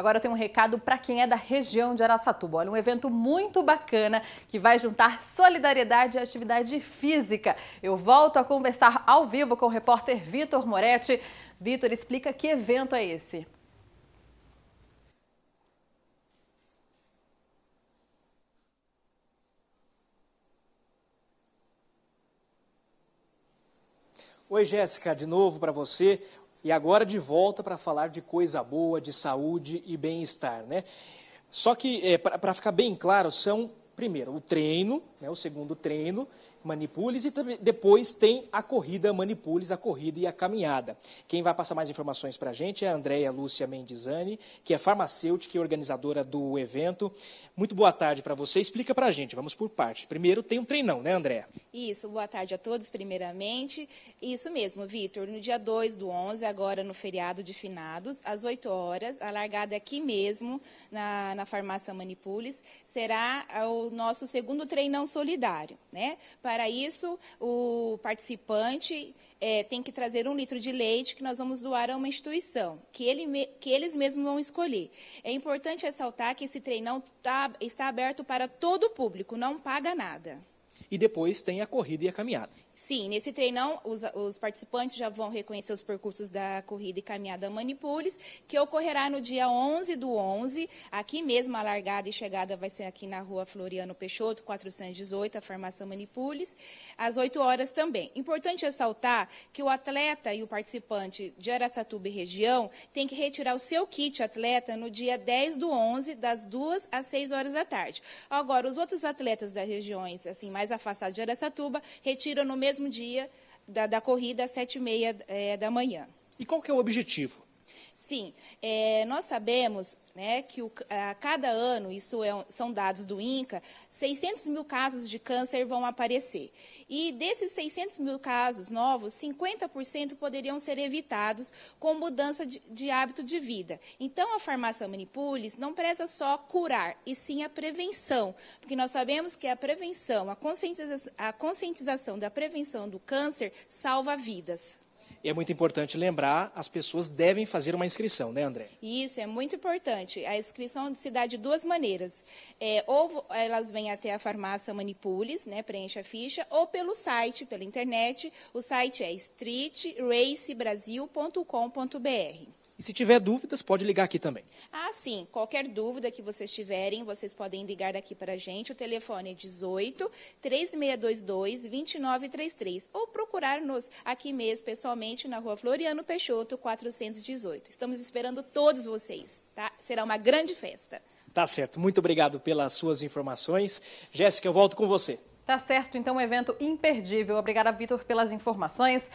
Agora eu tenho um recado para quem é da região de Araçatuba. Olha, um evento muito bacana que vai juntar solidariedade e atividade física. Eu volto a conversar ao vivo com o repórter Vitor Moretti. Vitor, explica que evento é esse. Oi, Jéssica, de novo para você. E agora de volta para falar de coisa boa, de saúde e bem-estar, né? Só que, é, eh, para ficar bem claro, são Primeiro, o treino, né, o segundo treino, manipules, e depois tem a corrida manipules, a corrida e a caminhada. Quem vai passar mais informações para a gente é a Andréia Lúcia Mendizani, que é farmacêutica e organizadora do evento. Muito boa tarde para você. Explica para a gente, vamos por parte. Primeiro tem um treinão, né, Andréia? Isso, boa tarde a todos, primeiramente. Isso mesmo, Vitor, no dia 2 do 11, agora no feriado de finados, às 8 horas, a largada é aqui mesmo, na, na farmácia Manipules, será o nosso segundo treinão solidário. Né? Para isso, o participante é, tem que trazer um litro de leite que nós vamos doar a uma instituição, que, ele, que eles mesmos vão escolher. É importante ressaltar que esse treinão tá, está aberto para todo o público, não paga nada e depois tem a corrida e a caminhada. Sim, nesse treinão os, os participantes já vão reconhecer os percursos da corrida e caminhada Manipulis, que ocorrerá no dia 11 do 11, aqui mesmo a largada e chegada vai ser aqui na rua Floriano Peixoto, 418, a farmácia Manipulis, às 8 horas também. Importante ressaltar que o atleta e o participante de Aracatuba e região tem que retirar o seu kit atleta no dia 10 do 11, das 2 às 6 horas da tarde. Agora, os outros atletas das regiões assim mais afastado de Aracatuba, retira no mesmo dia da, da corrida às 7h30 é, da manhã. E qual que é o objetivo Sim, é, nós sabemos né, que o, a cada ano, isso é, são dados do INCA, 600 mil casos de câncer vão aparecer. E desses 600 mil casos novos, 50% poderiam ser evitados com mudança de, de, hábito de vida. Então, a farmácia Manipulis não preza só curar, e sim a prevenção, porque nós sabemos que a prevenção, a conscientização, a conscientização da prevenção do câncer salva vidas. E é muito importante lembrar, as pessoas devem fazer uma inscrição, né, André? Isso, é muito importante. A inscrição se dá de duas maneiras. É, ou elas vêm até a farmácia Manipules, né, preenche a ficha, ou pelo site, pela internet. O site é streetracebrasil.com.br. E se tiver dúvidas, pode ligar aqui também. Ah, sim. Qualquer dúvida que vocês tiverem, vocês podem ligar aqui para a gente. O telefone é 18 3622 2933. Ou procurar-nos aqui mesmo, pessoalmente, na rua Floriano Peixoto, 418. Estamos esperando todos vocês, tá? Será uma grande festa. Tá certo. Muito obrigado pelas suas informações. Jéssica, eu volto com você. Tá certo, então, um evento imperdível. Obrigada, Vitor, pelas informações.